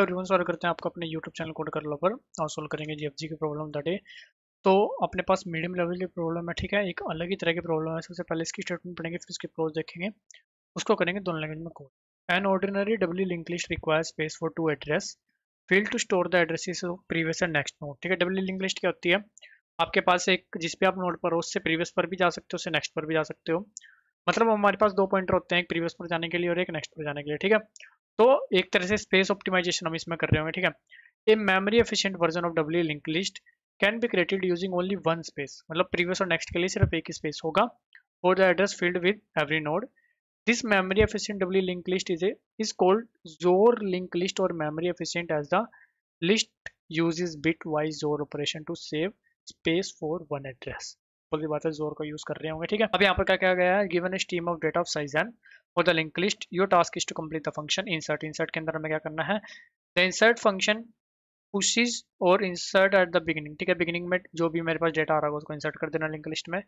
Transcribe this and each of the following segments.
everyone करते हैं आपका अपने यूट्यूब चैनल कोड कर लो पर और सोल्व करेंगे जी जी की प्रॉब्लम दट डे तो अपने पास मीडियम लेवल की प्रॉब्लम है ठीक है एक अलग ही तरह की प्रॉब्लम है सबसे पहले इसकी स्टेटमेंट पढ़ेंगे फिर इसकी प्रोज देखेंगे उसको करेंगे दोनों लैंग्वेज में code an ordinary W link list require space for two address field to store the addresses previous and next node ठीक है डब्ल्यू लिंक लिस्ट क्या होती है आपके पास एक जिस पे आप नोट पर हो उससे प्रीवियस पर भी जा सकते हो उससे नेक्स्ट पर भी जा सकते हो मतलब हमारे पास दो पॉइंटर होते हैं एक प्रीवियस पर जाने के लिए और एक नेक्स्ट पर जाने के लिए ठीक है तो एक तरह से स्पेस ऑप्टिमाइजेशन हम इसमें कर रहे होंगे ठीक है a memory efficient version of W link list can be created using only one space मतलब प्रीवियस और नेक्स्ट के लिए सिर्फ एक ही स्पेस होगा for the address field with every node this memory efficient W link list is as is called XOR link list और memory efficient as the list use bitwise XOR operation to save space for one address simple सी बात है जोर का use कर रहे होंगे ठीक है अब यहाँ पर क्या क्या गया है given stream of data of size N for the link list your task is to complete the function insert insert के अंदर हमें क्या करना है द इंसर्ट फंक्शन पुशिज और इंसर्ट एट द बिगिनिंग ठीक है बिगिनिंग में जो भी मेरे पास डेटा आ रहा है उसको इंसर्ट कर देना लिंक लिस्ट में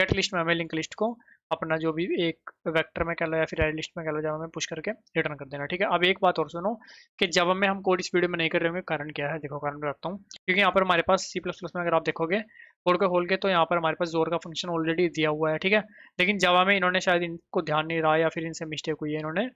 गेट लिस्ट में हमें लिंक लिस्ट को अपना जो भी एक वेक्टर में कह लो या फिर एड लिस्ट में कह लो जब हमें पुश करके रिटर्न कर देना ठीक है अब एक बात और सुनो कि जब हमें हम कोड इस वीडियो में नहीं कर रहे होंगे कारण क्या है देखो कारण रखता हूँ क्योंकि यहाँ पर हमारे पास सी प्लस प्लस में अगर आप देखोगे खोल के खोल के तो यहाँ पर हमारे पास जोर का फंक्शन ऑलरेडी दिया हुआ है ठीक है लेकिन जवा में इन्होंने शायद इनको ध्यान नहीं रहा या फिर इनसे मिस्टेक हुई है इन्होंने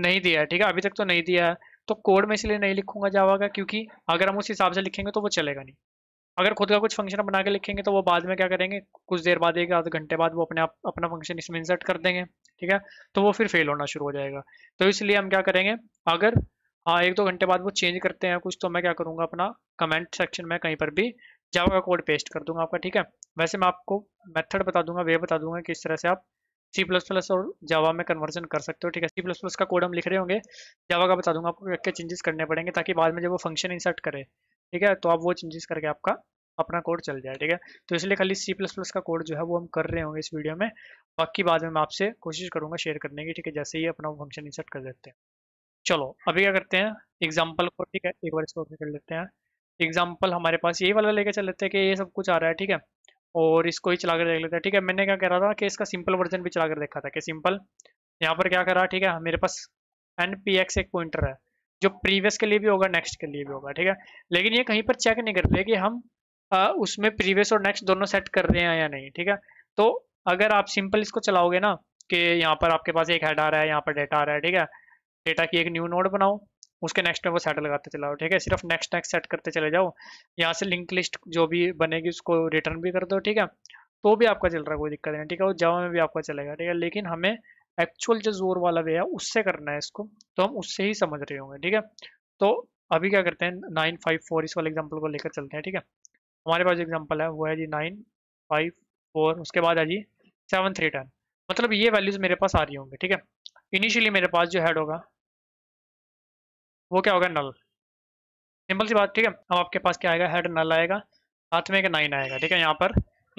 नहीं दिया है ठीक है अभी तक तो नहीं दिया है तो कोड में इसलिए नहीं लिखूंगा जावा का क्योंकि अगर हम उस हिसाब से लिखेंगे तो वो चलेगा नहीं अगर खुद का कुछ फंक्शन बना के लिखेंगे तो वो बाद में क्या करेंगे कुछ देर बाद एक आधे घंटे बाद वो अपने आप अपना फंक्शन इसमें इंसर्ट कर देंगे ठीक है तो वो फिर फेल होना शुरू हो जाएगा तो इसलिए हम क्या करेंगे अगर हाँ एक दो घंटे बाद वो चेंज करते हैं कुछ तो मैं क्या करूँगा अपना कमेंट सेक्शन में कहीं पर भी जावा का कोड पेस्ट कर दूंगा आपका ठीक है वैसे मैं आपको मेथड बता दूंगा वे बता दूंगा किस तरह से आप सी प्लस प्लस और जावा में कन्वर्जन कर सकते हो ठीक है सी प्लस प्लस का कोड हम लिख रहे होंगे जावा का बता दूंगा आपको क्या क्या चेंजेस करने पड़ेंगे ताकि बाद में जब वो फंक्शन इंसर्ट करे ठीक है तो आप वो चेंजेस करके आपका अपना कोड चल जाए ठीक है तो इसलिए खाली सी प्लस प्लस का कोड जो है वो हम कर रहे होंगे इस वीडियो में बाकी बाद में मैं आपसे कोशिश करूंगा शेयर करने की ठीक है जैसे ही अपना फंक्शन इंसर्ट कर देते हैं चलो अभी क्या करते हैं एग्जाम्पल को ठीक है एक बार इसको कर लेते हैं एग्जाम्पल हमारे पास यही वाला लेके चल लेते हैं कि ये सब कुछ आ रहा है ठीक है और इसको ही चला कर देख लेते हैं ठीक है मैंने क्या कह रहा था कि इसका सिंपल वर्जन भी चला कर देखा था कि सिंपल यहाँ पर क्या कर रहा है ठीक है मेरे पास एन पी एक्स एक पॉइंटर है जो प्रीवियस के लिए भी होगा नेक्स्ट के लिए भी होगा ठीक है लेकिन ये कहीं पर चेक नहीं कर रहे कि हम आ, उसमें प्रीवियस और नेक्स्ट दोनों सेट कर रहे हैं या नहीं ठीक है तो अगर आप सिंपल इसको चलाओगे ना कि यहाँ पर आपके पास एक हेड आ रहा है यहाँ पर डेटा आ रहा है ठीक है डेटा की एक न्यू नोड बनाओ उसके नेक्स्ट में वो सेट लगाते चलाओ ठीक है सिर्फ नेक्स्ट नेक्स्ट सेट करते चले जाओ यहाँ से लिंक लिस्ट जो भी बनेगी उसको रिटर्न भी कर दो ठीक है तो भी आपका चल रहा है कोई दिक्कत नहीं ठीक है वो जवाब में भी आपका चलेगा ठीक है लेकिन हमें एक्चुअल जो जोर वाला वे है उससे करना है इसको तो हम उससे ही समझ रहे होंगे ठीक है तो अभी क्या करते हैं नाइन फाइव फोर इस वाले एग्जाम्पल को लेकर चलते हैं ठीक है हमारे पास जो एग्जाम्पल है वो है जी नाइन फाइव फोर उसके बाद है जी सेवन थ्री टेन मतलब ये वैल्यूज मेरे पास आ रही होंगी ठीक है इनिशियली मेरे पास जो हैड होगा वो क्या होगा नल सिंपल सी बात ठीक है अब आपके पास क्या आएगा हेड नल आएगा साथ में एक नाइन आएगा ठीक है यहाँ पर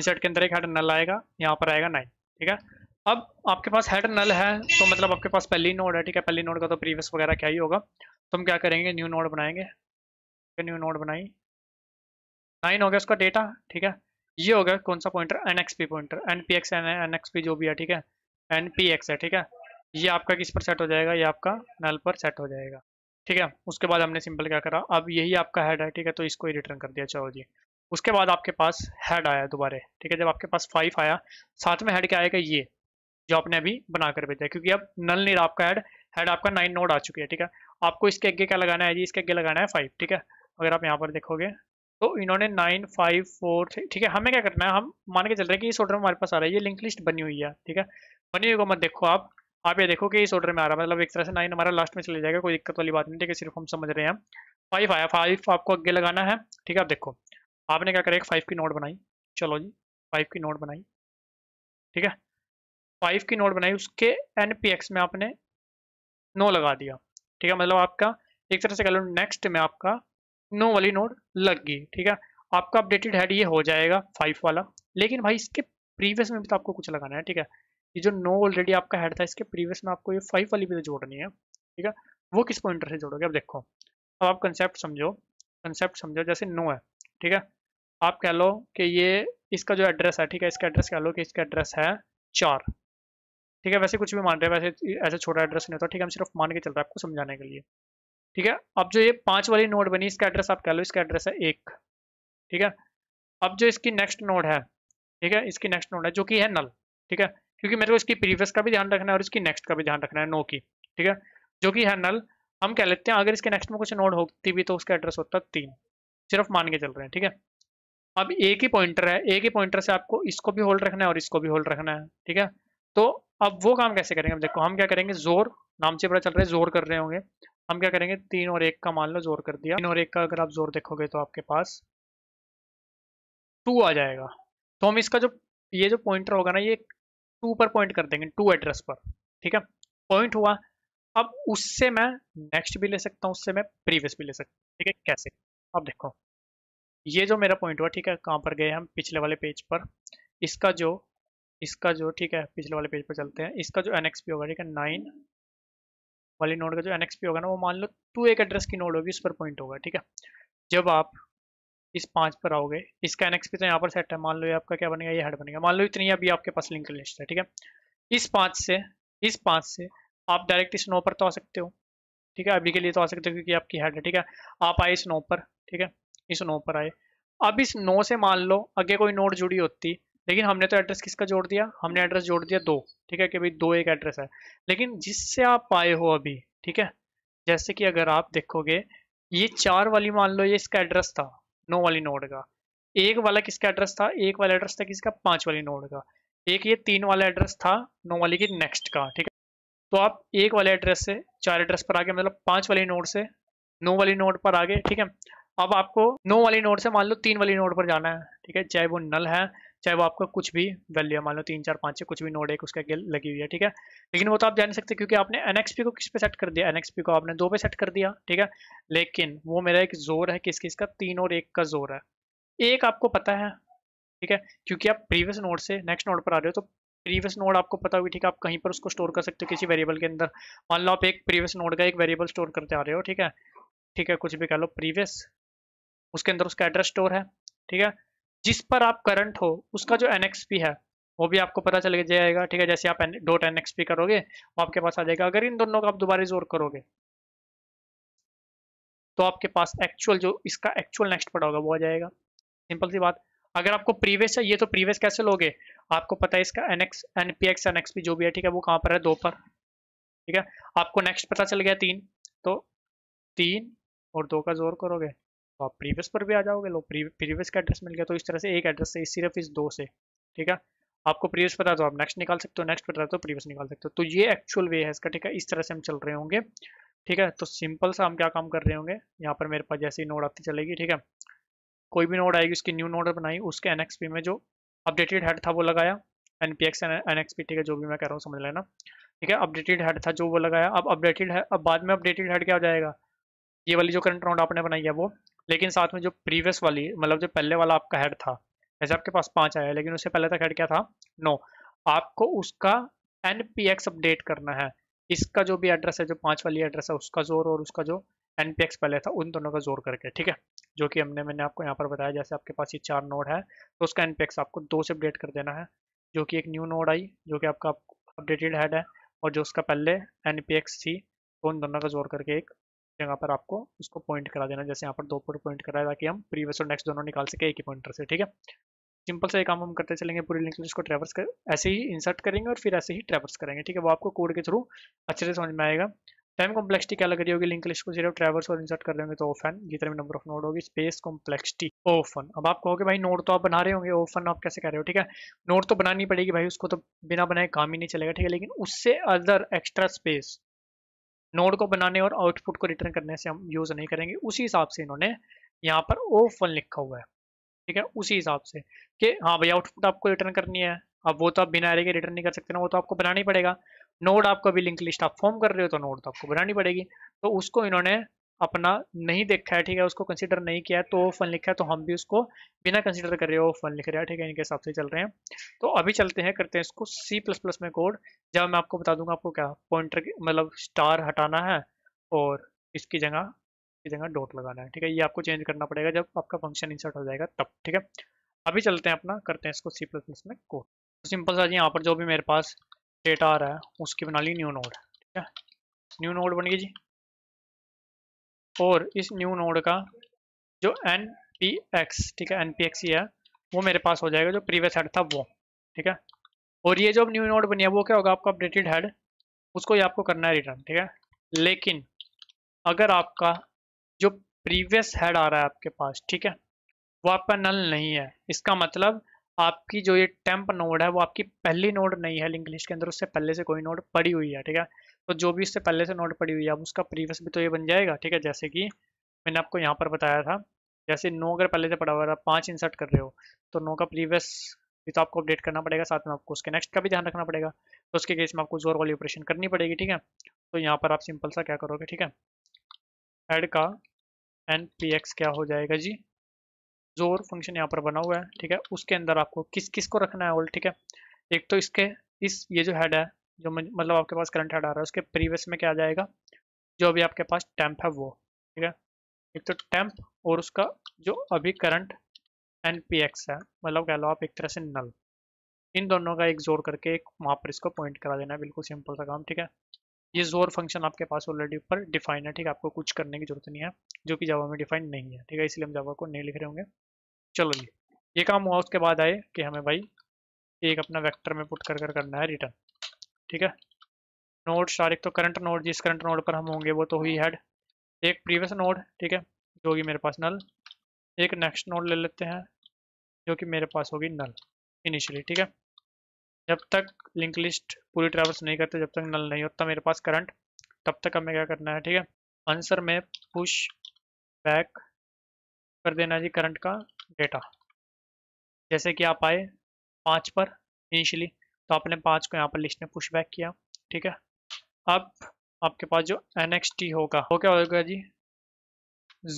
इंसर्ट के अंदर एक हेड नल आएगा यहाँ पर आएगा नाइन ठीक है अब आपके पास हेड नल है तो मतलब आपके पास पहली नोड है ठीक है पहली नोड का तो प्रीवियस वगैरह क्या ही होगा तो हम क्या करेंगे न्यू नोड बनाएंगे न्यू नोड बनाई नाइन हो गया उसका डेटा ठीक है ये हो गया कौन सा pointer N X P pointer N P X N N X P जो भी है ठीक है एन पी एक्स है ठीक है ये आपका किस पर सेट हो जाएगा ये आपका नल पर सेट हो जाएगा ठीक है उसके बाद हमने सिंपल क्या करा अब यही आपका हेड है ठीक है तो इसको ही रिटर्न कर दिया चलो जी उसके बाद आपके पास हेड आया दोबारा ठीक है जब आपके पास फाइव आया साथ में हेड क्या आएगा ये जो आपने अभी बनाकर भेजा क्योंकि अब नल नहीं रहा आपका हेड हेड आपका नाइन नोड आ चुकी है ठीक है आपको इसके आगे क्या लगाना है जी इसके आगे लगाना है फाइव ठीक है अगर आप यहाँ पर देखोगे तो इन्होंने नाइन फाइव फोर ठीक है हमें क्या करना है हम मान के चल रहे हैं कि इस ऑर्डर में हमारे पास आ रहा है ये लिंक लिस्ट बनी हुई है ठीक है बनी हुई को मत देखो आप आप ये देखो कि इस ऑर्डर में आ रहा है मतलब एक तरह से नाइन हमारा लास्ट में चले जाएगा कोई दिक्कत वाली बात नहीं ठीक है सिर्फ हम समझ रहे हैं फाइव आया फाइव आपको आगे लगाना है ठीक है आप देखो आपने क्या एक फाइव की नोट बनाई चलो जी फाइव की नोट बनाई ठीक है फाइव की नोट बनाई उसके एन में आपने नो लगा दिया ठीक है मतलब आपका एक तरह से कह लो नेक्स्ट में आपका नो वाली नोट लग गई ठीक है आपका अपडेटेड हेड ये हो जाएगा फाइव वाला लेकिन भाई इसके प्रीवियस में भी तो आपको कुछ लगाना है ठीक है ये जो नो ऑलरेडी आपका हेड था इसके प्रीवियस में आपको ये फाइव वाली भी तो जोड़नी है ठीक है वो किस पॉइंटर से जोड़ोगे अब देखो अब आप कंसेप्ट समझो कंसेप्ट समझो जैसे नो है ठीक है आप कह लो कि ये इसका जो एड्रेस है ठीक है इसका एड्रेस कह लो कि इसका एड्रेस है चार ठीक है वैसे कुछ भी मान रहे हैं वैसे ऐसा छोटा एड्रेस नहीं होता ठीक है हम सिर्फ मान के चल रहा है आपको समझाने के लिए ठीक है अब जो ये पांच वाली नोड बनी इसका एड्रेस आप कह लो इसका एड्रेस है एक ठीक है अब जो इसकी नेक्स्ट नोड है ठीक है इसकी नेक्स्ट नोड है जो कि है नल ठीक है क्योंकि मेरे को इसकी प्रीवियस का भी ध्यान रखना है और इसकी नेक्स्ट का भी ध्यान रखना है नो की ठीक है जो कि है नल हम कह लेते हैं अगर इसके नेक्स्ट में कुछ नोड होती भी तो उसका एड्रेस होता है तीन सिर्फ मान के चल रहे हैं ठीक है अब एक ही पॉइंटर है एक ही पॉइंटर से आपको इसको भी होल्ड रखना है और इसको भी होल्ड रखना है ठीक है तो अब वो काम कैसे करेंगे देखो हम क्या करेंगे जोर नाम से पता चल रहा है जोर कर रहे होंगे हम क्या करेंगे तीन और एक का मान लो जोर कर दिया तीन और एक का अगर आप जोर देखोगे तो आपके पास टू आ जाएगा तो हम इसका जो ये जो पॉइंटर होगा ना ये टू पर पॉइंट कर देंगे टू एड्रेस पर ठीक है पॉइंट हुआ अब उससे मैं नेक्स्ट भी ले सकता हूँ उससे मैं प्रीवियस भी ले सकता हूँ ठीक है कैसे अब देखो ये जो मेरा पॉइंट हुआ ठीक है कहाँ पर गए हम पिछले वाले पेज पर इसका जो इसका जो ठीक है पिछले वाले पेज पर चलते हैं इसका जो एन होगा ठीक है नाइन वाली नोड का जो एन होगा ना वो मान लो टू एक एड्रेस की नोड होगी उस पर पॉइंट होगा ठीक है जब आप इस पाँच पर आओगे इसका एनएक्स कितना तो यहाँ पर सेट है मान लो ये आपका क्या बनेगा ये हेड बनेगा मान लो इतनी अभी आपके पास लिंक लिस्ट है ठीक है इस पाँच से इस पाँच से आप डायरेक्ट इस नो पर तो आ सकते हो ठीक है अभी के लिए तो आ सकते हो क्योंकि आपकी हेड है ठीक है आप आए इस पर ठीक है इस नो पर आए अब इस नो से मान लो आगे कोई नोट जुड़ी होती लेकिन हमने तो एड्रेस किसका जोड़ दिया हमने एड्रेस जोड़ दिया दो ठीक है कि भाई दो एक एड्रेस है लेकिन जिससे आप आए हो अभी ठीक है जैसे कि अगर आप देखोगे ये चार वाली मान लो ये इसका एड्रेस था नौ वाली नोड का एक वाला किसका एड्रेस था एक वाला एड्रेस था किसका पांच वाली नोड का एक ये तीन वाला एड्रेस था नौ वाली की नेक्स्ट का ठीक है तो आप एक वाले एड्रेस से चार एड्रेस पर आगे मतलब पांच वाली नोड से नौ वाली नोड पर आगे ठीक है अब आपको नौ वाली नोड से मान लो तीन वाली नोड पर जाना है ठीक है चाहे वो नल है चाहे वो आपका कुछ भी वैल्यू है मान लो तीन चार पाँच कुछ भी नोड एक उसके लगी हुई है ठीक है लेकिन वो तो आप जान सकते क्योंकि आपने एनएक्सपी को किस पे सेट कर दिया एनएक्सपी को आपने दो पे सेट कर दिया ठीक है लेकिन वो मेरा एक जोर है किस किस का तीन और एक का जोर है एक आपको पता है ठीक है क्योंकि आप प्रीवियस नोड से नेक्स्ट नोड पर आ रहे हो तो प्रीवियस नोड आपको पता होगी ठीक है आप कहीं पर उसको स्टोर कर सकते हो किसी वेरिएबल के अंदर मान लो आप एक प्रीवियस नोड का एक वेरिएबल स्टोर करते आ रहे हो ठीक है ठीक है कुछ भी कह लो प्रीवियस उसके अंदर उसका एड्रेस स्टोर है ठीक है जिस पर आप करंट हो उसका जो एनएक्सपी है वो भी आपको पता चल जाएगा ठीक है जैसे आप डॉट एन करोगे वो आपके पास आ जाएगा अगर इन दोनों का आप दोबारा जोर करोगे तो आपके पास एक्चुअल जो इसका एक्चुअल नेक्स्ट पड़ा होगा वो आ जाएगा सिंपल सी बात अगर आपको प्रीवियस है ये तो प्रीवियस कैसे लोगे आपको पता है इसका एनएक्स एनपीएक्स एनएक्सपी जो भी है ठीक है वो कहाँ पर है दो पर ठीक है आपको नेक्स्ट पता चल गया तीन तो तीन और दो का जोर करोगे तो आप प्रीवियस पर भी आ जाओगे लोग प्रीवियस का एड्रेस मिल गया तो इस तरह से एक एड्रेस से सिर्फ इस दो से ठीक है आपको प्रीवियस पता है तो आप नेक्स्ट निकाल सकते हो नेक्स्ट पता है तो प्रीवियस निकाल सकते हो तो ये एक्चुअल वे है इसका ठीक है इस तरह से हम चल रहे होंगे ठीक है तो सिंपल सा हम क्या काम कर रहे होंगे यहाँ पर मेरे पास जैसे ही नोड आती चलेगी ठीक है कोई भी नोड आएगी उसकी न्यू नोड बनाई उसके एन में जो अपडेटेड हेड था वो लगाया N P X N X P ठीक है जो भी मैं कह रहा हूँ समझ लेना ठीक है अपडेटेड हेड था जो वो लगाया अब अपडेटेड है अब बाद में अपडेटेड हेड क्या हो जाएगा ये वाली जो करंट नोड आपने बनाई है वो लेकिन साथ में जो प्रीवियस वाली मतलब जो पहले वाला आपका हेड था जैसे आपके पास पाँच आया लेकिन उससे पहले तक हेड क्या था नो आपको उसका एन अपडेट करना है इसका जो भी एड्रेस है जो पाँच वाली एड्रेस है उसका जोर और उसका जो एन पहले था उन दोनों का जोर करके ठीक है जो कि हमने मैंने आपको यहाँ पर बताया जैसे आपके पास ये चार नोड है तो उसका एन आपको दो से अपडेट कर देना है जो कि एक न्यू नोड आई जो कि आपका अपडेटेड हेड है और जो उसका पहले एन थी तो उन दोनों का जोर करके एक जगह पर आपको इसको पॉइंट करा देना जैसे यहाँ पर दो पर पॉइंट कराया ताकि हम प्रीवियस और नेक्स्ट दोनों निकाल सके एक ही पॉइंटर से ठीक है सिंपल से काम हम करते चलेंगे पूरी लिंक लिस्ट को ट्रेवर्स कर ऐसे ही इंसर्ट करेंगे और फिर ऐसे ही ट्रेवर्स करेंगे ठीक है वो आपको कोड के थ्रू अच्छे से समझ में आएगा टाइम कॉम्प्लेक्सिटी क्या लग रही होगी लिंक लिस्ट को सिर्फ ट्रेवर्स और इंसर्ट कर रहे होंगे तो ओफन जितने भी नंबर ऑफ नोड होगी स्पेस कॉम्प्लेक्सिटी ओफन अब आप कहोगे भाई नोड तो आप बना रहे होंगे ओफन आप कैसे कह रहे हो ठीक है नोड तो बनानी पड़ेगी भाई उसको तो बिना बनाए काम ही नहीं चलेगा ठीक है लेकिन उससे अदर एक्स्ट्रा स्पेस नोड को बनाने और आउटपुट को रिटर्न करने से हम यूज़ नहीं करेंगे उसी हिसाब से इन्होंने यहाँ पर ओ वन लिखा हुआ है ठीक है उसी हिसाब से कि हाँ भाई आउटपुट आपको रिटर्न करनी है अब वो तो आप बिना एरे के रिटर्न नहीं कर सकते ना वो तो आपको बनानी पड़ेगा नोड आपको अभी लिंक लिस्ट आप फॉर्म कर रहे हो तो नोड तो आपको बनानी पड़ेगी तो उसको इन्होंने अपना नहीं देखा है ठीक है उसको कंसिडर नहीं किया है तो फन लिखा है तो हम भी उसको बिना कंसिडर करे वो फन लिख रहे हैं ठीक है इनके हिसाब से चल रहे हैं तो अभी चलते हैं करते हैं इसको सी प्लस प्लस में कोड जब मैं आपको बता दूंगा आपको क्या पॉइंटर मतलब स्टार हटाना है और इसकी जगह इसकी जगह डॉट लगाना है ठीक है ये आपको चेंज करना पड़ेगा जब आपका फंक्शन इंसर्ट हो जाएगा तब ठीक है अभी चलते हैं अपना करते हैं इसको सी प्लस प्लस में कोड तो सिंपल सा यहाँ पर जो भी मेरे पास डेटा आ रहा है उसकी बना ली न्यू नोड ठीक है न्यू नोड बन गई जी और इस न्यू नोड का जो एन पी एक्स ठीक है एन पी एक्स ये है वो मेरे पास हो जाएगा जो प्रीवियस हेड था वो ठीक है और ये जो अब न्यू नोड बनी है वो क्या होगा आपका अपडेटेड हेड उसको ही आपको करना है रिटर्न ठीक है लेकिन अगर आपका जो प्रीवियस हेड आ रहा है आपके पास ठीक है वो आपका नल नहीं है इसका मतलब आपकी जो ये टेम्प नोड है वो आपकी पहली नोड नहीं है लिंक लिस्ट के अंदर उससे पहले से कोई नोड पड़ी हुई है ठीक है तो जो भी इससे पहले से नोड पड़ी हुई है अब उसका प्रीवियस भी तो ये बन जाएगा ठीक है जैसे कि मैंने आपको यहाँ पर बताया था जैसे नो अगर पहले से पड़ा हुआ है पाँच इंसर्ट कर रहे हो तो नो का प्रीवियस भी तो आपको अपडेट करना पड़ेगा साथ में आपको उसके नेक्स्ट का भी ध्यान रखना पड़ेगा तो उसके केस में आपको जोर वाली ऑपरेशन करनी पड़ेगी ठीक है तो यहाँ पर आप सिंपल सा क्या करोगे ठीक है एड का एन पी एक्स क्या हो जाएगा जी जोर फंक्शन यहाँ पर बना हुआ है ठीक है उसके अंदर आपको किस किस को रखना है ठीक है एक तो इसके इस ये जो हेड है जो मतलब आपके पास करंट हेड आ रहा है उसके प्रीवियस में क्या आ जाएगा जो अभी आपके पास टैंप है वो ठीक है एक तो टैंप और उसका जो अभी करंट एन है मतलब कह लो आप एक तरह से नल इन दोनों का एक जोर करके एक वहाँ पर इसको पॉइंट करा देना है बिल्कुल सिंपल सा काम ठीक है ये जोर फंक्शन आपके पास ऑलरेडी ऊपर डिफाइन है ठीक है आपको कुछ करने की जरूरत नहीं है जो कि जावा में डिफाइन नहीं है ठीक है इसलिए हम जावा को नहीं लिख रहे होंगे चलो जी ये काम हुआ उसके बाद आए कि हमें भाई एक अपना वेक्टर में पुट कर कर करना है रिटर्न ठीक है नोड सारे एक तो करंट नोड जिस करंट नोड पर हम होंगे वो तो हुई हेड एक प्रीवियस नोड ठीक है जो कि मेरे पास नल एक नेक्स्ट नोड ले लेते हैं जो कि मेरे पास होगी नल इनिशियली ठीक है जब तक लिंक लिस्ट पूरी ट्रैवल्स नहीं करते जब तक नल नहीं होता मेरे पास करंट तब तक हमें क्या करना है ठीक है आंसर में पुश बैक कर देना जी करंट का डेटा जैसे कि आप आए पाँच पर इनिशियली तो आपने पाँच को यहाँ पर लिस्ट में पुश बैक किया ठीक है अब आपके पास जो एन होगा वो क्या होगा जी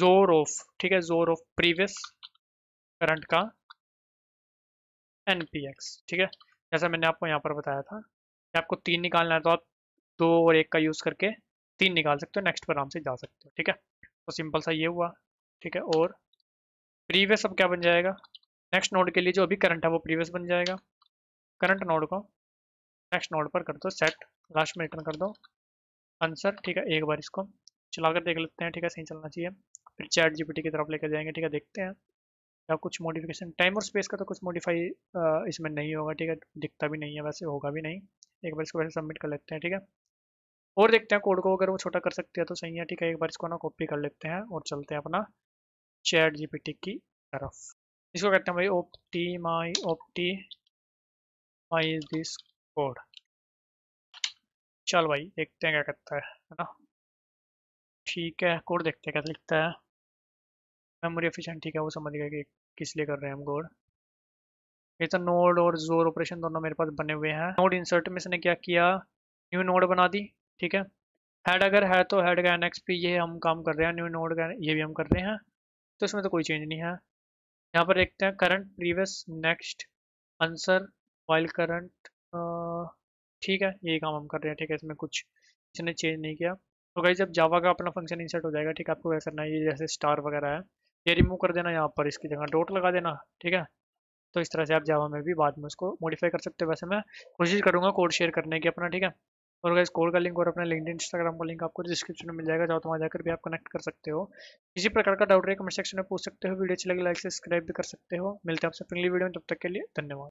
जोर ऑफ ठीक है जोर ऑफ प्रीवियस करंट का एन ठीक है जैसा मैंने आपको यहाँ पर बताया था कि आपको तीन निकालना है तो आप दो और एक का यूज़ करके तीन निकाल सकते हो नेक्स्ट पर आराम से जा सकते हो ठीक है तो सिंपल सा ये हुआ ठीक है और प्रीवियस अब क्या बन जाएगा नेक्स्ट नोड के लिए जो अभी करंट है वो प्रीवियस बन जाएगा करंट नोड को नेक्स्ट नोड पर कर दो सेट लास्ट में रिटर्न कर दो आंसर ठीक है एक बार इसको चला कर देख लेते हैं ठीक है सही चलना चाहिए फिर चैट जीपीटी की तरफ लेकर जाएंगे ठीक है देखते हैं या कुछ मॉडिफिकेशन टाइम और स्पेस का तो कुछ मॉडिफाई इसमें नहीं होगा ठीक है दिखता भी नहीं है वैसे होगा भी नहीं एक बार इसको वैसे सबमिट कर लेते हैं ठीक है और देखते हैं कोड को अगर वो छोटा कर सकते हैं तो सही है ठीक है एक बार इसको ना कॉपी कर लेते हैं और चलते हैं अपना चैट जीपीटी की तरफ इसको कहते हैं भाई optimise optimise this code चल भाई देखते हैं क्या करता है है ना ठीक है कोड देखते हैं कैसे लिखता है मेमोरी एफिशिएंट ठीक है वो समझ गया कि किस लिए कर रहे हैं हम कोड ये तो नोड और जोर ऑपरेशन दोनों मेरे पास बने हुए हैं नोड इंसर्ट में इसने क्या किया न्यू नोड बना दी ठीक है हेड अगर है तो हेड का एन एक्स पी ये हम काम कर रहे हैं न्यू नोड का ये भी हम कर रहे हैं तो इसमें तो कोई चेंज नहीं है यहाँ पर देखते हैं current previous next answer while current ठीक है यही काम हम कर रहे हैं ठीक है इसमें कुछ इसने चेंज नहीं किया तो गाइज जब जावा का अपना फंक्शन इंसर्ट हो जाएगा ठीक है आपको क्या करना है ये जैसे स्टार वगैरह है ये रिमूव कर देना यहाँ पर इसकी जगह डॉट लगा देना ठीक है तो इस तरह से आप जावा में भी बाद में उसको मॉडिफाई कर सकते हो वैसे मैं कोशिश करूँगा कोड शेयर करने की अपना ठीक है और अगर कॉल का लिंक और अपना लिंक इंस्टाग्राम का लिंक आपको डिस्क्रिप्शन में मिल जाएगा जाओ तो वहाँ जाकर भी आप कनेक्ट कर सकते हो किसी प्रकार का डाउट रहे कमेंट सेक्शन में पूछ सकते हो वीडियो अच्छी लगे लाइक सब्सक्राइब भी कर सकते हो मिलते हैं आपसे अगली वीडियो में तब तक के लिए धन्यवाद